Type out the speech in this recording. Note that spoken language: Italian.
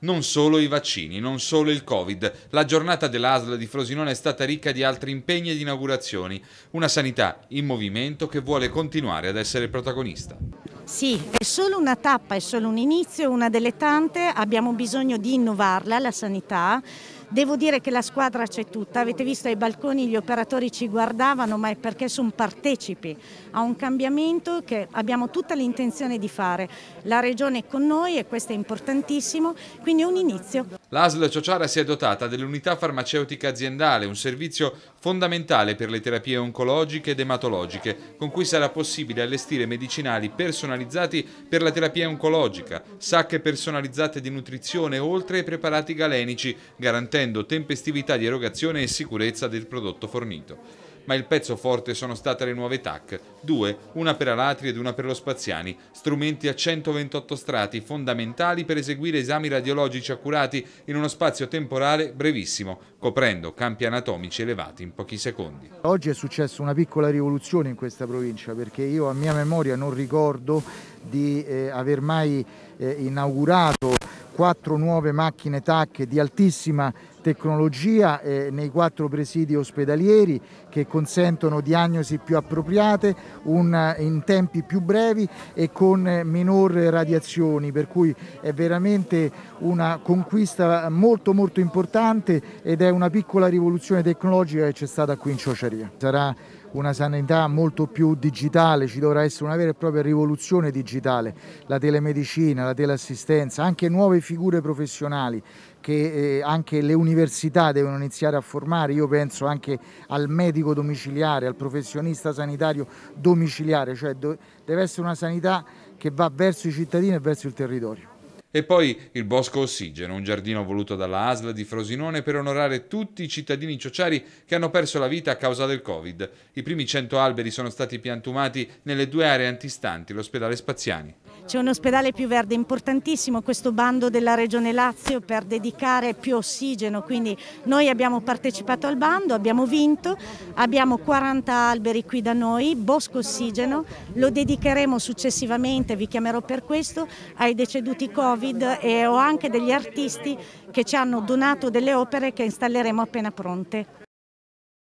Non solo i vaccini, non solo il Covid. La giornata dell'ASL di Frosinone è stata ricca di altri impegni ed inaugurazioni. Una sanità in movimento che vuole continuare ad essere protagonista. Sì, è solo una tappa, è solo un inizio, una delle tante. Abbiamo bisogno di innovarla, la sanità. Devo dire che la squadra c'è tutta, avete visto ai balconi gli operatori ci guardavano, ma è perché sono partecipi a un cambiamento che abbiamo tutta l'intenzione di fare. La Regione è con noi e questo è importantissimo, quindi è un inizio. L'ASL Ciociara si è dotata dell'unità farmaceutica aziendale, un servizio fondamentale per le terapie oncologiche ed ematologiche, con cui sarà possibile allestire medicinali personalizzati per la terapia oncologica, sacche personalizzate di nutrizione oltre ai preparati galenici, garantendo garantendo tempestività di erogazione e sicurezza del prodotto fornito. Ma il pezzo forte sono state le nuove TAC, due, una per Alatri ed una per lo Spaziani, strumenti a 128 strati fondamentali per eseguire esami radiologici accurati in uno spazio temporale brevissimo, coprendo campi anatomici elevati in pochi secondi. Oggi è successa una piccola rivoluzione in questa provincia perché io a mia memoria non ricordo di eh, aver mai eh, inaugurato quattro nuove macchine TAC di altissima tecnologia eh, nei quattro presidi ospedalieri che consentono diagnosi più appropriate un, eh, in tempi più brevi e con eh, minor radiazioni per cui è veramente una conquista molto molto importante ed è una piccola rivoluzione tecnologica che c'è stata qui in Ciociaria. Sarà una sanità molto più digitale, ci dovrà essere una vera e propria rivoluzione digitale, la telemedicina, la teleassistenza, anche nuove figure professionali che eh, anche le università devono iniziare a formare, io penso anche al medico domiciliare, al professionista sanitario domiciliare, cioè deve essere una sanità che va verso i cittadini e verso il territorio. E poi il Bosco Ossigeno, un giardino voluto dalla ASL di Frosinone per onorare tutti i cittadini ciociari che hanno perso la vita a causa del Covid. I primi 100 alberi sono stati piantumati nelle due aree antistanti, l'ospedale Spaziani. C'è un ospedale più verde importantissimo, questo bando della Regione Lazio per dedicare più ossigeno, quindi noi abbiamo partecipato al bando, abbiamo vinto, abbiamo 40 alberi qui da noi, Bosco Ossigeno, lo dedicheremo successivamente, vi chiamerò per questo, ai deceduti Covid Covid e ho anche degli artisti che ci hanno donato delle opere che installeremo appena pronte.